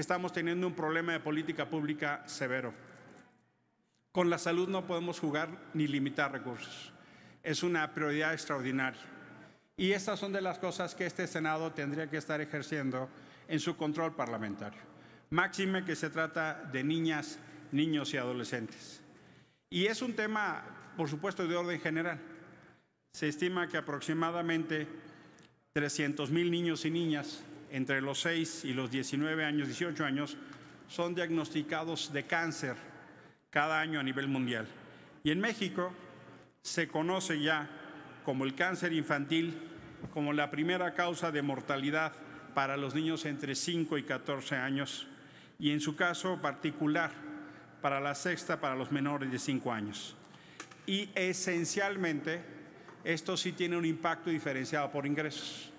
estamos teniendo un problema de política pública severo. Con la salud no podemos jugar ni limitar recursos. Es una prioridad extraordinaria. Y estas son de las cosas que este Senado tendría que estar ejerciendo en su control parlamentario. Máxime que se trata de niñas, niños y adolescentes. Y es un tema, por supuesto, de orden general. Se estima que aproximadamente 300 mil niños y niñas entre los 6 y los 19 años, 18 años, son diagnosticados de cáncer cada año a nivel mundial. Y en México se conoce ya como el cáncer infantil como la primera causa de mortalidad para los niños entre 5 y 14 años y en su caso particular para la sexta para los menores de 5 años. Y esencialmente esto sí tiene un impacto diferenciado por ingresos.